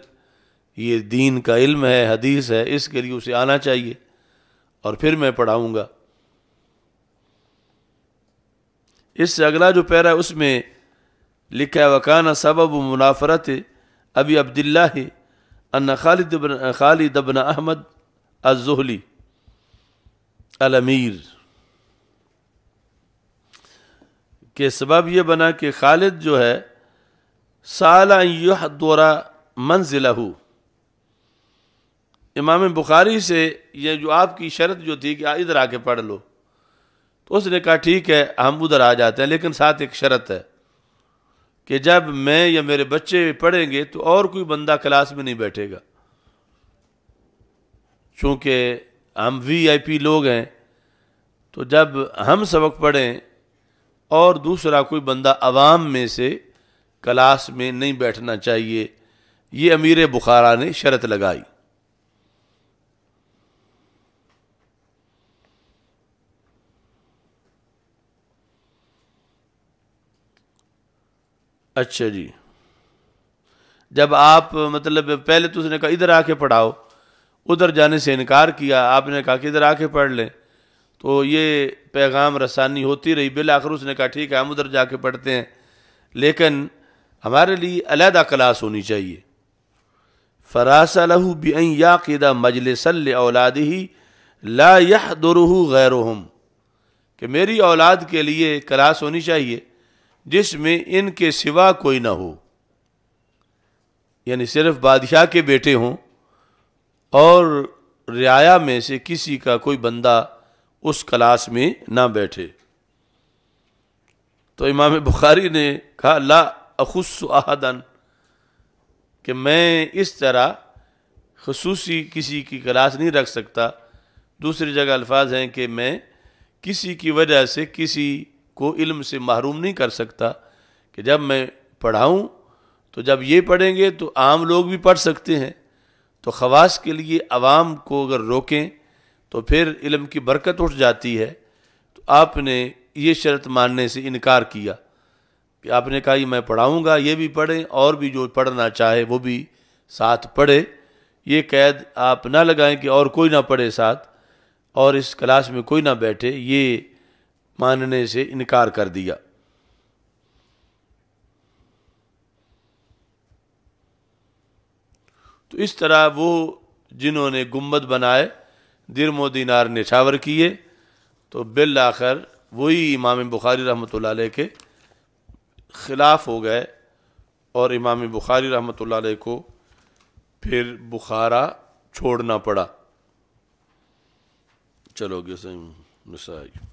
ये दीन का इल्म है हदीस है इसके लिए उसे आना चाहिए और फिर मैं पढ़ाऊँगा इससे अगला जो पैरा है उसमें लिखा है वकाना सबब मुनाफरत अभी अब्दुल्ला अन खालिद खालिद अबन अहमद अज़ुहली अलमीर कि सबब यह बना कि खालिद जो है साल यह दौरा मंजिला इमाम बुखारी से यह जो आपकी शर्त जो थी कि इधर आके पढ़ लो तो उसने कहा ठीक है हम उधर आ जाते हैं लेकिन साथ एक शर्त है कि जब मैं या मेरे बच्चे पढ़ेंगे तो और कोई बंदा क्लास में नहीं बैठेगा चूँकि हम पी लोग हैं तो जब हम सबक पढ़ें और दूसरा कोई बंदा आवाम में से क्लास में नहीं बैठना चाहिए ये अमीर बुखारा ने शर्त लगाई अच्छा जी जब आप मतलब पहले तो उसने कहा इधर आके पढ़ाओ उधर जाने से इनकार किया आपने कहा कि इधर आके पढ़ लें तो ये पैगाम रसानी होती रही बिल आखिर उसने कहा ठीक है हम उधर जाके पढ़ते हैं लेकिन हमारे लिए अलहदा क्लास होनी चाहिए फरास लहू बन याकदा मजलसल औलाद ही ला यह दुरहू गैर कि मेरी औलाद के लिए क्लास होनी चाहिए जिसमें इनके सिवा कोई ना हो यानी सिर्फ बादशाह के बेटे हों और रियाया में से किसी का कोई बंदा उस क्लास में ना बैठे तो इमाम बुखारी ने कहा ला अखुस आहदन कि मैं इस तरह खसूसी किसी की क्लास नहीं रख सकता दूसरी जगह अल्फाज हैं कि मैं किसी की वजह से किसी को इल्म से महरूम नहीं कर सकता कि जब मैं पढ़ाऊँ तो जब ये पढ़ेंगे तो आम लोग भी पढ़ सकते हैं तो खवास के लिए आवाम को अगर रोकें तो फिर इलम की बरकत उठ जाती है तो आपने ये शर्त मानने से इनकार किया कि आपने कहा मैं पढ़ाऊँगा ये भी पढ़ें और भी जो पढ़ना चाहे वो भी साथ पढ़े ये कैद आप ना लगाएं कि और कोई ना पढ़े साथ और इस क्लास में कोई ना बैठे ये मानने से इनकार कर दिया तो इस तरह वो जिन्होंने गुम्बद बनाए दिरम दिनार निछावर किए तो बिल आखिर वही इमाम बुखारी रहमत के ख़िलाफ़ हो गए और इमाम बुखारी रहमत को फिर बुखारा छोड़ना पड़ा चलोगे सही मिसाई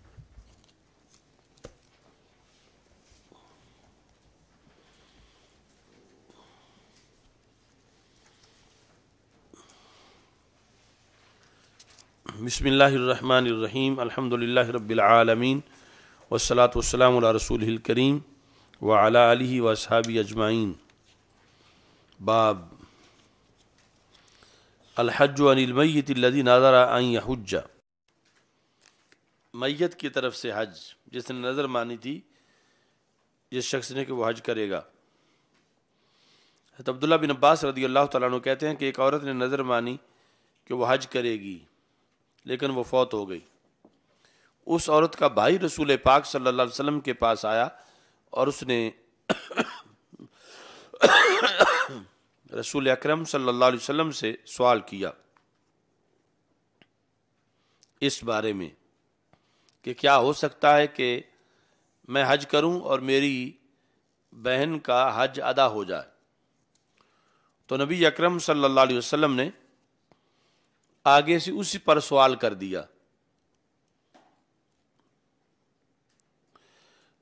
बसमीम अलहमदिल्ला रबालमीन वसलात वसलाम रसूल करीम वाली वसहाबी अजमाइन बाब अलहज अनिलमैतल्लि नाजरा आई हज्जा मैत की तरफ से हज जिसने नज़र मानी थी जिस शख्स ने कि वह हज करेगा अब्दुल्ला बिन अब्बास रदी अल्लाह तु कहते हैं कि एक औरत ने नज़र मानी कि वह हज करेगी लेकिन वो फौत हो गई उस औरत का भाई रसूल पाक सल्लल्लाहु अलैहि वसल्लम के पास आया और उसने रसूल अकरम सल्लल्लाहु अलैहि वसल्लम से सवाल किया इस बारे में कि क्या हो सकता है कि मैं हज करूं और मेरी बहन का हज अदा हो जाए तो नबी अकरम सल्लल्लाहु अलैहि वसल्लम ने आगे से उसी पर सवाल कर दिया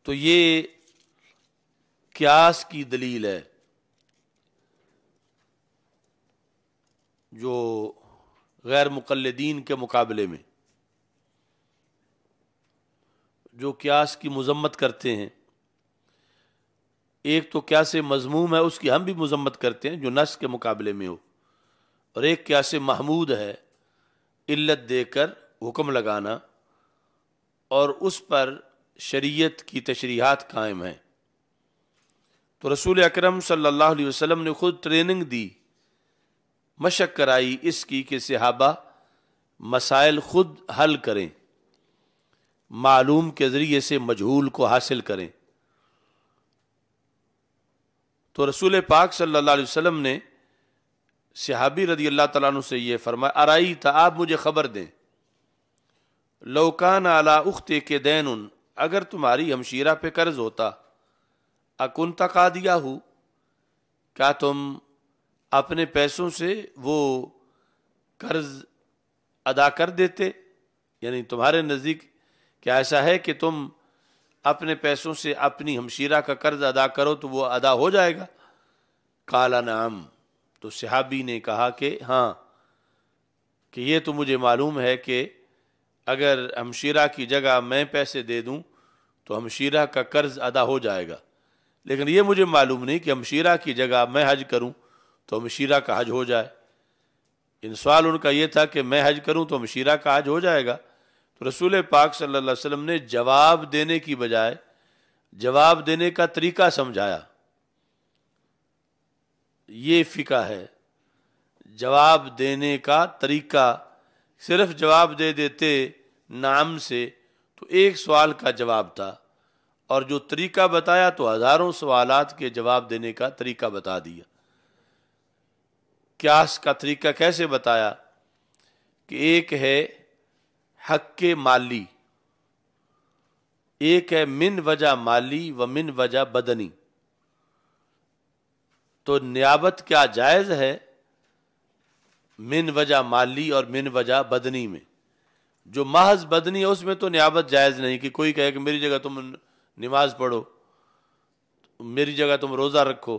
तो ये क्यास की दलील है जो गैर मुकलदीन के मुकाबले में जो क्यास की मजम्मत करते हैं एक तो क्या से मजमूम है उसकी हम भी मजम्मत करते हैं जो नस के मुकाबले में हो और एक क्या से महमूद है इल्लत देकर हुक्म लगाना और उस पर शरीयत की तशरीहत कायम हैं तो रसूल अकरम सल्लल्लाहु अलैहि वसल्लम ने ख़ुद ट्रेनिंग दी मशक कराई इसकी कि सहाबा मसाइल ख़ुद हल करें मालूम के ज़रिए से मजहूल को हासिल करें तो रसूल पाक सल्लल्लाहु अलैहि वसल्लम ने सिहाबी रदी अल्लाह तु से ये फरमाया आरई था आप मुझे खबर दें लौकान आला उख्ते के दैन उन अगर तुम्हारी हमशीरा पे कर्ज होता अकुन तका दिया हो क्या तुम अपने पैसों से वो कर्ज अदा कर देते यानी तुम्हारे नज़दीक क्या ऐसा है कि तुम अपने पैसों से अपनी हमशीरा का कर्ज अदा करो तो वो अदा हो जाएगा काला नाम तो सिहाबी ने कहा कि हाँ कि ये तो मुझे मालूम है कि अगर हमशीरा की जगह मैं पैसे दे दूँ तो हमशीरा का कर्ज अदा हो जाएगा लेकिन ये मुझे मालूम नहीं कि हमशीरा की जगह मैं हज करूँ तो हमशीरा का हज हो जाए इन सवाल उनका यह था कि मैं हज करूँ तो हमशीरा का हज हो जाएगा तो रसूल पाक सल्ला वसलम ने जवाब देने की बजाय जवाब देने का तरीका समझाया ये फ़िका है जवाब देने का तरीका सिर्फ जवाब दे देते नाम से तो एक सवाल का जवाब था और जो तरीका बताया तो हज़ारों सवालात के जवाब देने का तरीका बता दिया क्यास का तरीका कैसे बताया कि एक है हक के माली एक है मिन वजह माली व मिन वजह बदनी तो नियाबत क्या जायज़ है मिन वजह माली और मिन वजह बदनी में जो महज बदनी है उसमें तो नियाबत जायज़ नहीं कि कोई कहे कि मेरी जगह तुम नमाज पढ़ो मेरी जगह तुम रोज़ा रखो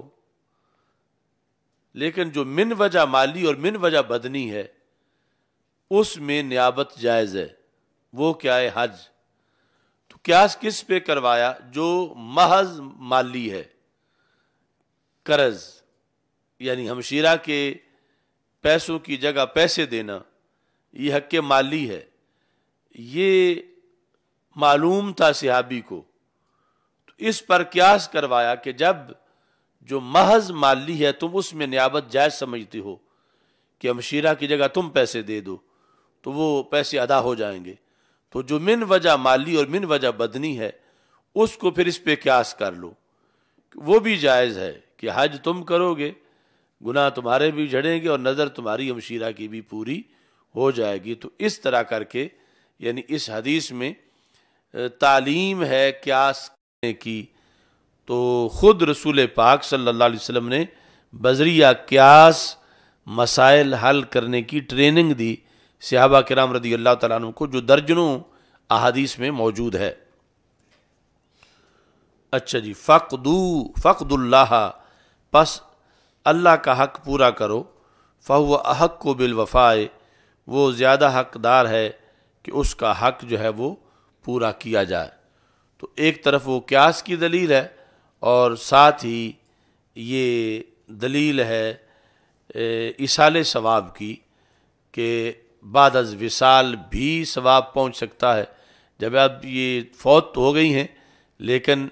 लेकिन जो मिन वजह माली और मिन वजह बदनी है उसमें नियाबत जायज़ है वो क्या है हज तो क्या किस पे करवाया जो महज माली है कर्ज यानी हमशीरा के पैसों की जगह पैसे देना ये हक माली है ये मालूम था सिहाबी को तो इस पर क्यास करवाया कि जब जो महज माली है तुम उसमें नियाबत जायज समझती हो कि हमशीरा की जगह तुम पैसे दे दो तो वो पैसे अदा हो जाएंगे तो जो मिन वजह माली और मिन वजह बदनी है उसको फिर इस पे क्यास कर लो वो भी जायज़ है कि हज तुम करोगे गुनाह तुम्हारे भी झड़ेंगे और नज़र तुम्हारी अमशीरा की भी पूरी हो जाएगी तो इस तरह करके यानी इस हदीस में तालीम है क्या की तो ख़ुद रसूल पाक सल्लल्लाहु अलैहि वसल्लम ने बजरिया क्यास मसाइल हल करने की ट्रेनिंग दी सिहाबा कराम रदी अल्लाह तुम को जो दर्जनों अहादीस में मौजूद है अच्छा जी फ़कदू फ़कदुल्ला बस अल्लाह का हक पूरा करो फ़हु अहक को बिलवफ़ाए वो ज़्यादा हकदार है कि उसका हक जो है वो पूरा किया जाए तो एक तरफ वो क्यास की दलील है और साथ ही ये दलील है इसाल सवाब की कि बाद अज विसाल भी सवाब पहुंच सकता है जब अब ये फौत तो हो गई हैं लेकिन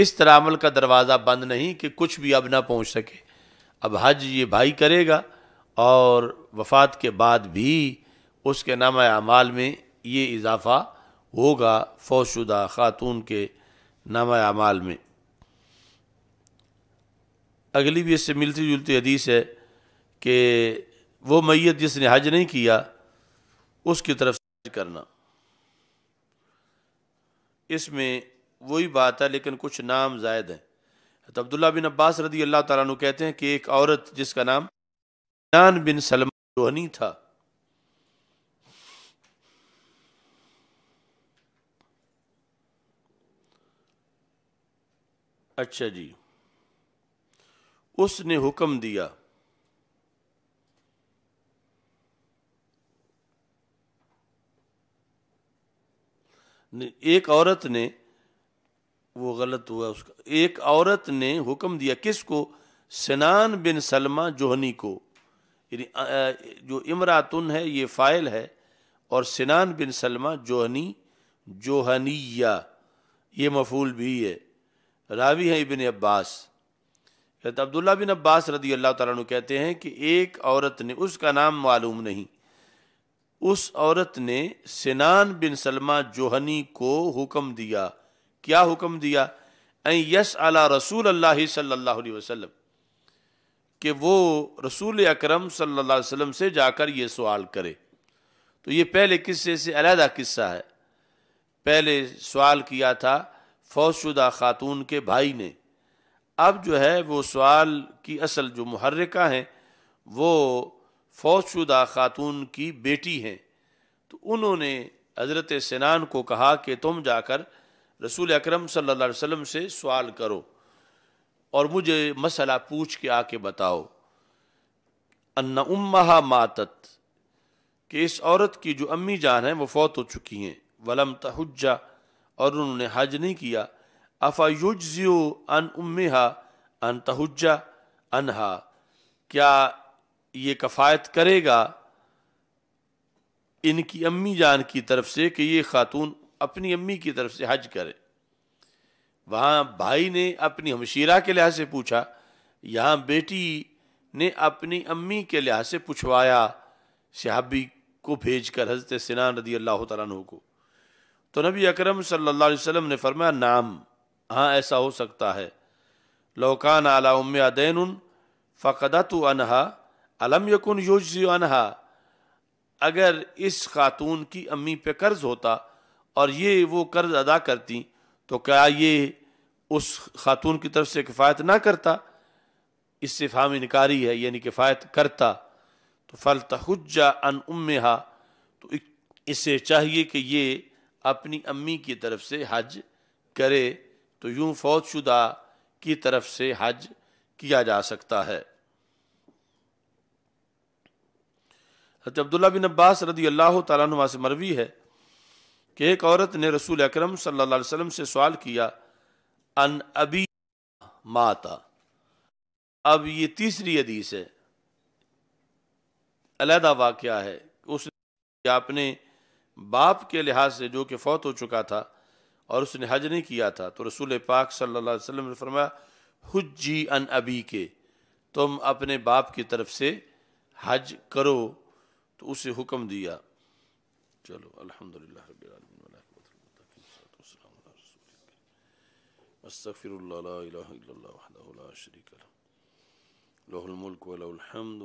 इस तरह अमल का दरवाज़ा बंद नहीं कि कुछ भी अब ना पहुँच सके अब हज ये भाई करेगा और वफात के बाद भी उसके नाम अमाल में ये इजाफ़ा होगा फौजशुदा ख़ातून के नाम अमाल में अगली भी इससे मिलती जुलती हदीस है कि वो मैत जिसने हज नहीं किया उसकी तरफ से करना इसमें वही बात है लेकिन कुछ नाम जायद हैं तो अब्दुल्ला बिन अब्बास रदी अल्लाह तु कहते हैं कि एक औरत जिसका नाम नान बिन सलमान रोहनी था अच्छा जी उसने हुक्म दिया एक औरत ने वो गलत हुआ उसका एक औरत ने हुक्म दिया किसको सनान बिन सलमा जोहनी को यानी जो इमरातुन है ये फ़ाइल है और सिनान बिन सलमा जोहनी जोहनिया ये मफूल भी है रावी है इबिन अब्बास कहते अब्दुल्ला बिन अब्बास रदी अल्लाह तु कहते हैं कि एक औरत ने उसका नाम मालूम नहीं उस औरत ने सिनान बिन सलमा जोहनी को हुक्म दिया क्या हुक्म दिया यस अला रसूल अल्लाह सल्लल्लाहु अलैहि वसल्लम कि वो रसूल अकरम सल्लल्लाहु अलैहि वसल्लम से जाकर ये सवाल करे तो ये पहले किस्से से अलहदा किस्सा है पहले सवाल किया था फौजशुदा खातून के भाई ने अब जो है वो सवाल की असल जो महर्रिका हैं वो फौजशुदा खातून की बेटी हैं तो उन्होंने हज़रत सिनान को कहा कि तुम जाकर रसूल अकरम सल्लल्लाहु अलैहि वसल्लम से सवाल करो और मुझे मसला पूछ के आके बताओ अन्ना उम्मा मातत कि इस औरत की जो अम्मी जान है वो फौत हो चुकी हैं वलम तहुजा और उन्होंने हज नहीं किया अफा युजियो अन उम्मा अन तहजा अनहा क्या ये कफ़ायत करेगा इनकी अम्मी जान की तरफ से कि ये खातून अपनी अम्मी की तरफ से हज करे वहाँ भाई ने अपनी हमशीरा के लिहाज से पूछा यहाँ बेटी ने अपनी अम्मी के लिहाज से पूछवाया सहाबी को भेज कर हजरत सिनान रदी अल्लाह तु को तो नबी अकरम सल्लल्लाहु अलैहि वसल्लम ने फरमाया नाम हाँ ऐसा हो सकता है लौकान आला उम्या दैन फ़कदा तो अनहा अलम यकुन योजी अनहा अगर इस खातून की अम्मी पे कर्ज होता और ये वो कर्ज अदा करती तो क्या ये उस खातून की तरफ से किफ़ायत ना करता इससे फाम इनकारी है यानी किफ़ायत करता तो फल तहजा अन उम्मा तो इसे चाहिए कि ये अपनी अम्मी की तरफ से हज करे तो यूं फौज शुदा की तरफ से हज किया जा सकता है हजरत अब्दुल्ला बिन अब्बास रदी अल्लाह तुम से मरवी है कि एक औरत ने रसूल अकरम सल्लल्लाहु अलैहि वसल्लम से सवाल किया अन अबी माता अब ये तीसरी हदीस है अलहदा वाक्य है उस आपने बाप के लिहाज से जो कि फौत हो चुका था और उसने हज नहीं किया था तो रसूल पाक सल्लल्लाहु अलैहि वसल्लम ने फरमाया हज्जी अन अबी के तुम अपने बाप की तरफ से हज करो तो उसे हुक्म दिया चलो अल्हम्दुलिल्लाह أستغفر الله لا إله إلا الله وحده لا شريك له له الملك وله الحمد